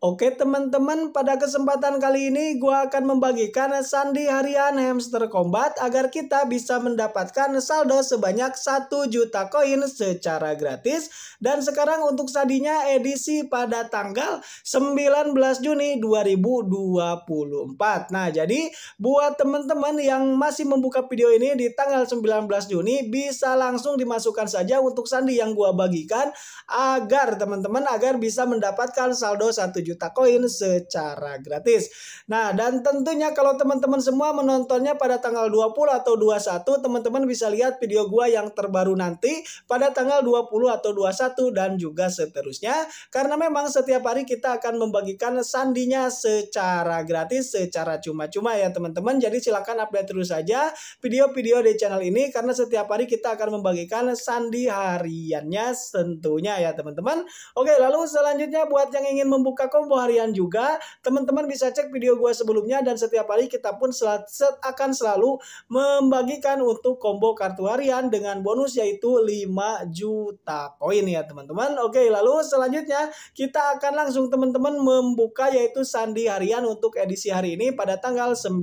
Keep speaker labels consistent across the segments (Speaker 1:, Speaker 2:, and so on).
Speaker 1: Oke teman-teman, pada kesempatan kali ini gue akan membagikan sandi harian hamster combat agar kita bisa mendapatkan saldo sebanyak 1 juta koin secara gratis. Dan sekarang untuk sandinya edisi pada tanggal 19 Juni 2024. Nah jadi buat teman-teman yang masih membuka video ini di tanggal 19 Juni bisa langsung dimasukkan saja untuk sandi yang gue bagikan agar teman-teman agar bisa mendapatkan saldo 1 juta juta koin secara gratis. Nah, dan tentunya kalau teman-teman semua menontonnya pada tanggal 20 atau 21, teman-teman bisa lihat video gua yang terbaru nanti pada tanggal 20 atau 21 dan juga seterusnya. Karena memang setiap hari kita akan membagikan sandinya secara gratis, secara cuma-cuma ya teman-teman. Jadi silakan update terus saja video-video di channel ini karena setiap hari kita akan membagikan sandi hariannya tentunya ya teman-teman. Oke, lalu selanjutnya buat yang ingin membuka Kombo Harian juga. Teman-teman bisa cek video gue sebelumnya dan setiap hari kita pun sel set akan selalu membagikan untuk kombo kartu harian dengan bonus yaitu 5 juta koin ya teman-teman. Oke lalu selanjutnya kita akan langsung teman-teman membuka yaitu sandi harian untuk edisi hari ini pada tanggal 19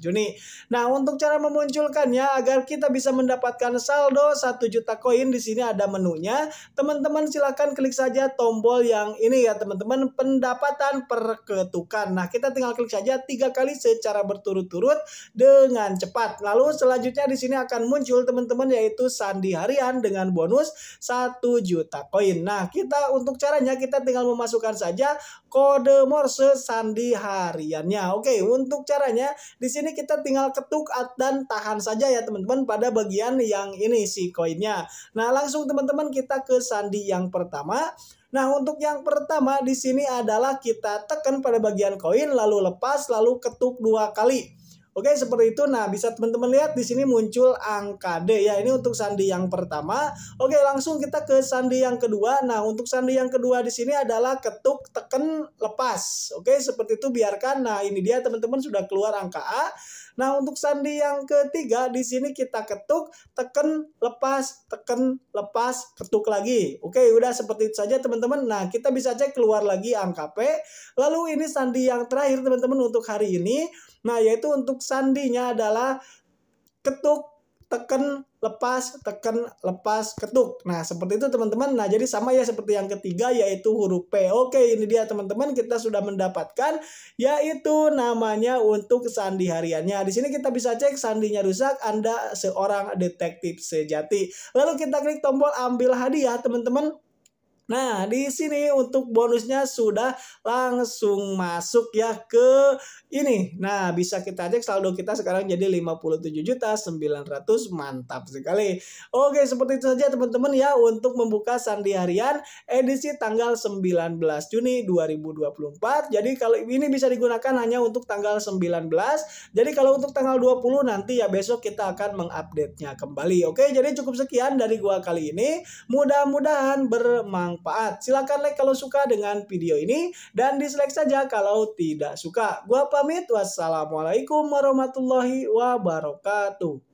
Speaker 1: Juni. Nah untuk cara memunculkannya agar kita bisa mendapatkan saldo 1 juta koin di sini ada menunya. Teman-teman silahkan klik saja tombol yang ini ya teman-teman pendapatan pendapatan per ketukan. Nah, kita tinggal klik saja tiga kali secara berturut-turut dengan cepat. Lalu selanjutnya di sini akan muncul teman-teman yaitu sandi harian dengan bonus 1 juta koin. Nah, kita untuk caranya kita tinggal memasukkan saja kode Morse sandi hariannya. Oke, untuk caranya di sini kita tinggal ketuk dan tahan saja ya teman-teman pada bagian yang ini si koinnya. Nah, langsung teman-teman kita ke sandi yang pertama Nah, untuk yang pertama di sini adalah kita tekan pada bagian koin lalu lepas lalu ketuk dua kali. Oke, seperti itu. Nah, bisa teman-teman lihat di sini muncul angka D ya. Ini untuk sandi yang pertama. Oke, langsung kita ke sandi yang kedua. Nah, untuk sandi yang kedua di sini adalah ketuk, teken, lepas. Oke, seperti itu biarkan. Nah, ini dia teman-teman sudah keluar angka A. Nah, untuk sandi yang ketiga di sini kita ketuk, teken, lepas, teken, lepas, ketuk lagi. Oke, udah seperti itu saja teman-teman. Nah, kita bisa cek keluar lagi angka P. Lalu ini sandi yang terakhir teman-teman untuk hari ini. Nah, yaitu untuk sandinya adalah ketuk, tekan, lepas, tekan, lepas, ketuk. Nah, seperti itu teman-teman. Nah, jadi sama ya seperti yang ketiga yaitu huruf P. Oke, ini dia teman-teman kita sudah mendapatkan yaitu namanya untuk sandi hariannya. Di sini kita bisa cek sandinya rusak, Anda seorang detektif sejati. Lalu kita klik tombol ambil hadiah, teman-teman. Nah, di sini untuk bonusnya sudah langsung masuk ya ke ini. Nah, bisa kita cek saldo kita sekarang jadi 57 juta 900 mantap sekali. Oke, seperti itu saja teman-teman ya untuk membuka sandi harian edisi tanggal 19 Juni 2024. Jadi kalau ini bisa digunakan hanya untuk tanggal 19. Jadi kalau untuk tanggal 20 nanti ya besok kita akan mengupdate-nya kembali. Oke, jadi cukup sekian dari gua kali ini. Mudah-mudahan bermanfaat bermanfaat. Silahkan like kalau suka dengan video ini dan dislike saja kalau tidak suka. Gua pamit. Wassalamualaikum warahmatullahi wabarakatuh.